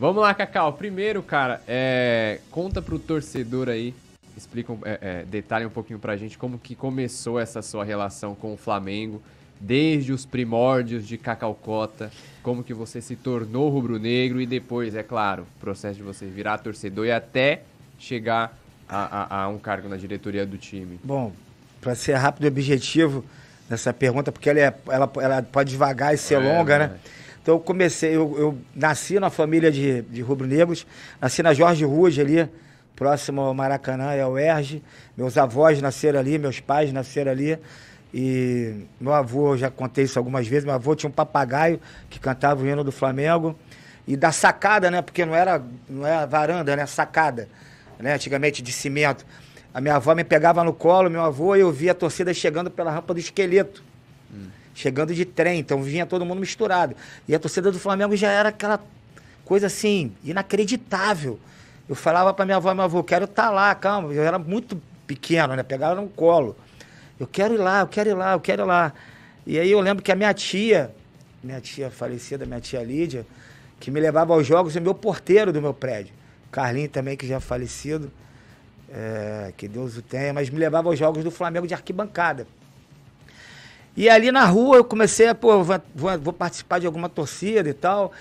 Vamos lá, Cacau. Primeiro, cara, é... conta pro torcedor aí, explica, é, é, detalhe um pouquinho pra gente como que começou essa sua relação com o Flamengo, desde os primórdios de Cacau Cota, como que você se tornou rubro-negro e depois, é claro, o processo de você virar torcedor e até chegar a, a, a um cargo na diretoria do time. Bom, para ser rápido e objetivo nessa pergunta, porque ela, é, ela, ela pode devagar e ser é, longa, né? né? Então eu comecei, eu, eu nasci na família de, de rubro-negros, nasci na Jorge Ruge ali, próximo ao Maracanã e é ao Erge. Meus avós nasceram ali, meus pais nasceram ali. E meu avô, eu já contei isso algumas vezes, meu avô tinha um papagaio que cantava o hino do Flamengo. E da sacada, né? Porque não era, não era varanda, né? Sacada, né? Antigamente de cimento. A minha avó me pegava no colo, meu avô, e eu via a torcida chegando pela rampa do esqueleto chegando de trem, então vinha todo mundo misturado. E a torcida do Flamengo já era aquela coisa assim, inacreditável. Eu falava para minha avó, meu avô, quero estar tá lá, calma. Eu era muito pequeno, né? Pegava no colo. Eu quero ir lá, eu quero ir lá, eu quero ir lá. E aí eu lembro que a minha tia, minha tia falecida, minha tia Lídia, que me levava aos jogos, é meu porteiro do meu prédio. Carlinho também, que já é falecido, é, que Deus o tenha, mas me levava aos jogos do Flamengo de arquibancada. E ali na rua eu comecei a, pô, vou, vou participar de alguma torcida e tal.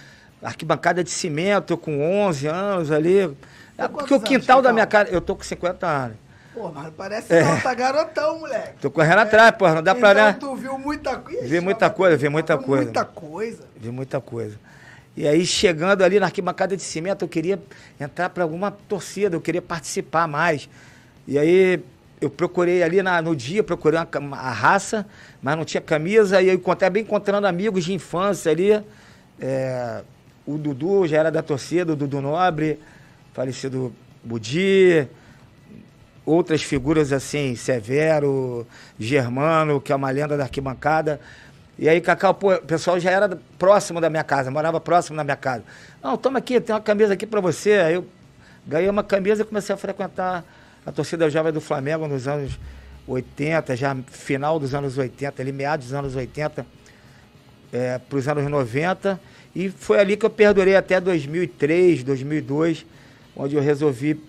Arquibancada de cimento, eu com 11 anos ali. É porque o quintal da minha casa. Eu tô com 50 anos. Pô, mas parece é. tá garotão, moleque. Tô correndo é. atrás, pô, não dá então, pra, né? tu viu muita coisa. Vi tá muita coisa, vi muita coisa. Muita coisa. Vi muita coisa. E aí, chegando ali na arquibancada de cimento, eu queria entrar para alguma torcida, eu queria participar mais. E aí, eu procurei ali na, no dia, procurei uma, uma, a raça, mas não tinha camisa, e eu encontrei, bem encontrando amigos de infância ali. É, o Dudu já era da torcida, o Dudu Nobre, falecido Budi, outras figuras assim, Severo, Germano, que é uma lenda da arquibancada. E aí, Cacau, pô, o pessoal já era próximo da minha casa, morava próximo da minha casa. Não, toma aqui, tem uma camisa aqui para você. Aí eu ganhei uma camisa e comecei a frequentar a torcida jovem é do Flamengo nos anos 80, já final dos anos 80, ali meados dos anos 80, é, para os anos 90. E foi ali que eu perdurei até 2003, 2002, onde eu resolvi,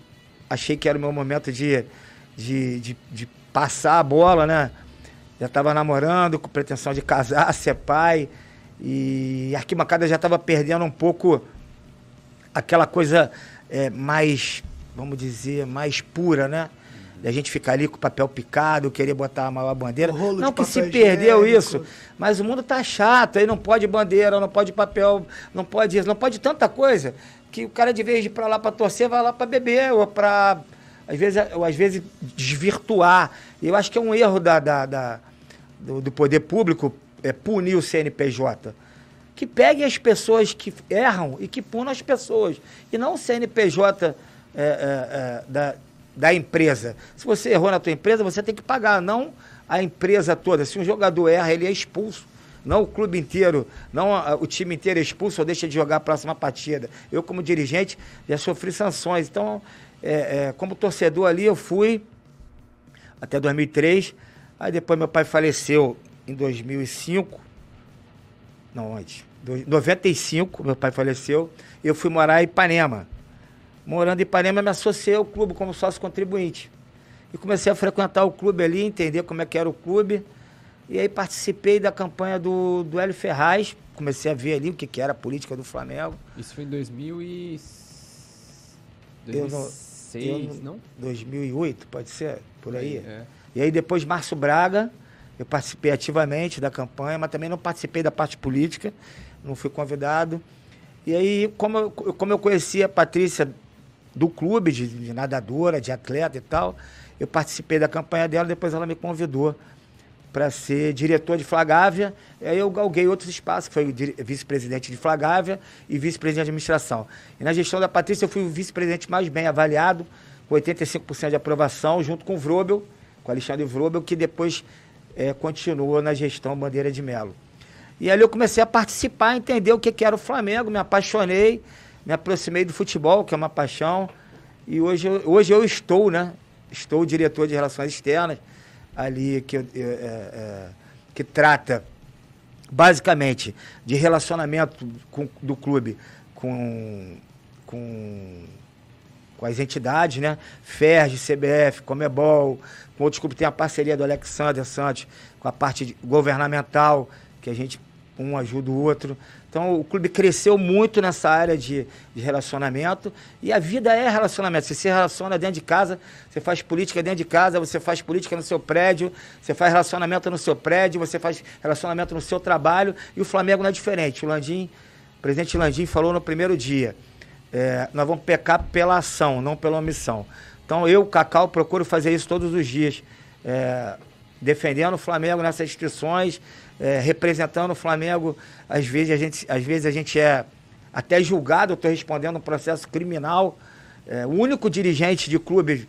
achei que era o meu momento de, de, de, de passar a bola, né? Já estava namorando, com pretensão de casar, ser pai. E a arquibancada já estava perdendo um pouco aquela coisa é, mais vamos dizer, mais pura, né? da gente ficar ali com o papel picado, querer botar a maior bandeira. Não que se perdeu isso, mas o mundo tá chato, aí não pode bandeira, não pode papel, não pode isso, não pode tanta coisa, que o cara de vez de ir para lá para torcer, vai lá para beber ou para às vezes, ou às vezes desvirtuar. Eu acho que é um erro da, da, da do, do, poder público é, punir o CNPJ. Que pegue as pessoas que erram e que punam as pessoas. E não o CNPJ é, é, é, da, da empresa. Se você errou na tua empresa, você tem que pagar, não a empresa toda. Se um jogador erra, ele é expulso. Não o clube inteiro, não o time inteiro é expulso ou deixa de jogar a próxima partida. Eu, como dirigente, já sofri sanções. Então, é, é, como torcedor ali, eu fui até 2003. Aí depois meu pai faleceu em 2005. Não, antes. Do, 95, meu pai faleceu. Eu fui morar em Ipanema morando em Ipanema, me associei ao clube como sócio contribuinte. E comecei a frequentar o clube ali, entender como é que era o clube. E aí participei da campanha do, do Hélio Ferraz, comecei a ver ali o que, que era a política do Flamengo. Isso foi em 2000 e... 2006, eu eu não? 2008, pode ser, por aí. É. E aí depois Márcio Braga, eu participei ativamente da campanha, mas também não participei da parte política, não fui convidado. E aí, como eu, como eu conhecia a Patrícia do clube, de, de nadadora, de atleta e tal. Eu participei da campanha dela, depois ela me convidou para ser diretor de Flagávia. Aí eu galguei outros espaços, foi vice-presidente de Flagávia e vice-presidente de administração. E na gestão da Patrícia eu fui o vice-presidente mais bem avaliado, com 85% de aprovação, junto com o Vrobel, com o Alexandre Vrobel, que depois é, continuou na gestão Bandeira de Melo. E ali eu comecei a participar, entender o que era o Flamengo, me apaixonei me aproximei do futebol, que é uma paixão, e hoje, hoje eu estou, né? Estou diretor de relações externas, ali que, é, é, que trata basicamente de relacionamento com, do clube com, com, com as entidades, né? FERJ, CBF, Comebol, com outros clubes. Tem a parceria do Alexander Santos com a parte governamental, que a gente um ajuda o outro. Então o clube cresceu muito nessa área de, de, relacionamento e a vida é relacionamento. Você se relaciona dentro de casa, você faz política dentro de casa, você faz política no seu prédio, você faz relacionamento no seu prédio, você faz relacionamento no seu trabalho e o Flamengo não é diferente. O Landim, o presidente Landim falou no primeiro dia, é, nós vamos pecar pela ação, não pela omissão. Então eu, Cacau, procuro fazer isso todos os dias, é, defendendo o Flamengo nessas instituições, é, representando o Flamengo, às vezes a gente, às vezes a gente é até julgado, eu estou respondendo um processo criminal. É, o único dirigente de clube,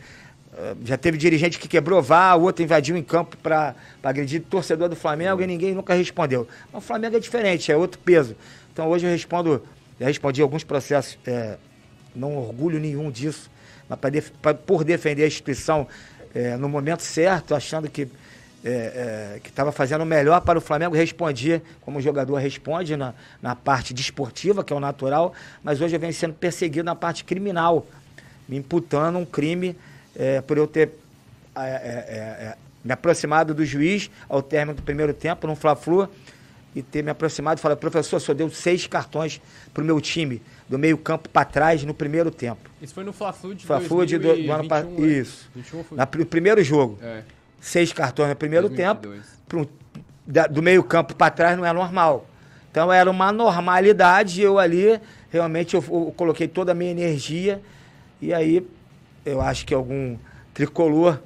é, já teve dirigente que quebrou vá, o outro invadiu em campo para agredir torcedor do Flamengo e ninguém nunca respondeu. Mas o Flamengo é diferente, é outro peso. Então hoje eu respondo, já respondi alguns processos, é, não orgulho nenhum disso, mas pra, pra, por defender a instituição é, no momento certo, achando que é, é, que estava fazendo o melhor para o Flamengo, respondia como o jogador responde na, na parte desportiva, que é o natural, mas hoje eu venho sendo perseguido na parte criminal, me imputando um crime é, por eu ter é, é, é, me aproximado do juiz ao término do primeiro tempo, num Fla-Flu, e ter me aproximado e falar, professor, só deu seis cartões para o meu time, do meio campo para trás no primeiro tempo. Isso foi no Fla-Flu de fla de do, do ano passado. Isso. 21 né? foi... Na, no primeiro jogo. É seis cartões no primeiro tempo, do meio campo para trás não é normal. Então era uma normalidade, eu ali, realmente eu, eu coloquei toda a minha energia e aí eu acho que algum tricolor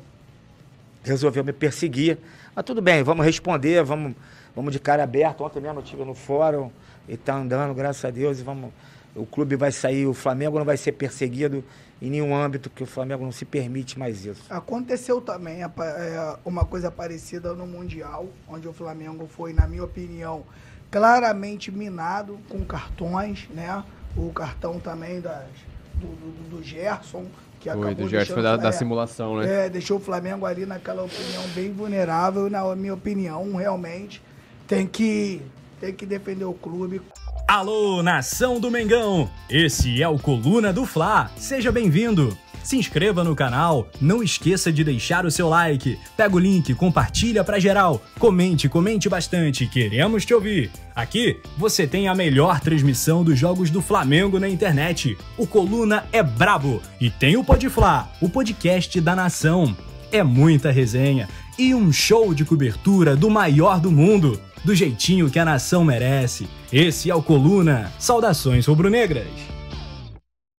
resolveu me perseguir. Mas tudo bem, vamos responder, vamos, vamos de cara aberta. Ontem mesmo eu estive no fórum e tá andando, graças a Deus, e vamos o clube vai sair, o Flamengo não vai ser perseguido em nenhum âmbito, que o Flamengo não se permite mais isso. Aconteceu também é, uma coisa parecida no Mundial, onde o Flamengo foi, na minha opinião, claramente minado com cartões, né? O cartão também das, do, do, do Gerson, que foi, acabou do Gerson da, da é, simulação, né? É, deixou o Flamengo ali naquela opinião bem vulnerável, na minha opinião, realmente. Tem que, tem que defender o clube. Alô, nação do Mengão! Esse é o Coluna do Fla. Seja bem-vindo. Se inscreva no canal, não esqueça de deixar o seu like, pega o link, compartilha pra geral, comente, comente bastante, queremos te ouvir. Aqui você tem a melhor transmissão dos jogos do Flamengo na internet. O Coluna é brabo e tem o Podfla, o podcast da nação. É muita resenha e um show de cobertura do maior do mundo do jeitinho que a nação merece. Esse é o Coluna. Saudações rubro-negras!